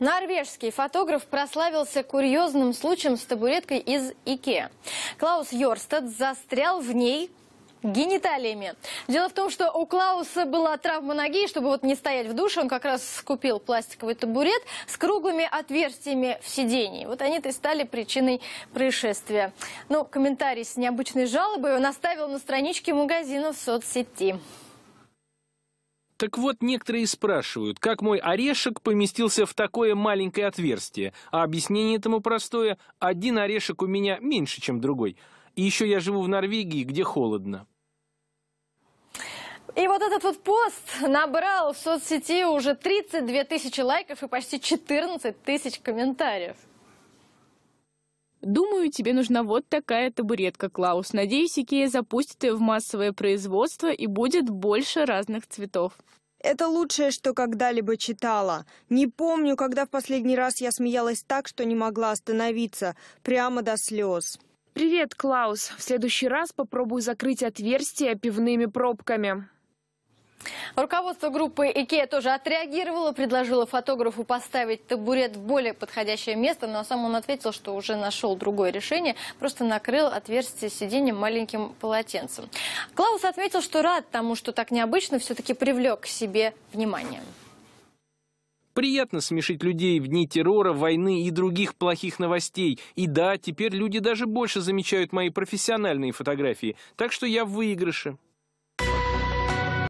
Норвежский фотограф прославился курьезным случаем с табуреткой из Икеа. Клаус Йорстад застрял в ней гениталиями. Дело в том, что у Клауса была травма ноги, и чтобы вот не стоять в душе, он как раз купил пластиковый табурет с круглыми отверстиями в сидении. Вот они-то и стали причиной происшествия. Ну, комментарий с необычной жалобой он оставил на страничке магазина в соцсети. Так вот, некоторые спрашивают, как мой орешек поместился в такое маленькое отверстие, а объяснение этому простое – один орешек у меня меньше, чем другой. И еще я живу в Норвегии, где холодно. И вот этот вот пост набрал в соцсети уже 32 тысячи лайков и почти 14 тысяч комментариев. Думаю, тебе нужна вот такая табуретка, Клаус. Надеюсь, Икея запустит ее в массовое производство и будет больше разных цветов. Это лучшее, что когда-либо читала. Не помню, когда в последний раз я смеялась так, что не могла остановиться, прямо до слез. Привет, Клаус. В следующий раз попробую закрыть отверстия пивными пробками. Руководство группы IKEA тоже отреагировало, предложило фотографу поставить табурет в более подходящее место, но сам он ответил, что уже нашел другое решение, просто накрыл отверстие сиденья маленьким полотенцем. Клаус отметил, что рад тому, что так необычно все-таки привлек к себе внимание. Приятно смешить людей в дни террора, войны и других плохих новостей. И да, теперь люди даже больше замечают мои профессиональные фотографии, так что я в выигрыше.